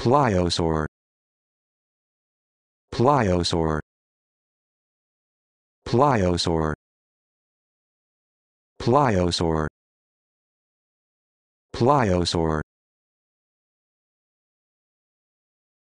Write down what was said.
Pliosaur Pliosaur Pliosaur Pliosaur Pliosaur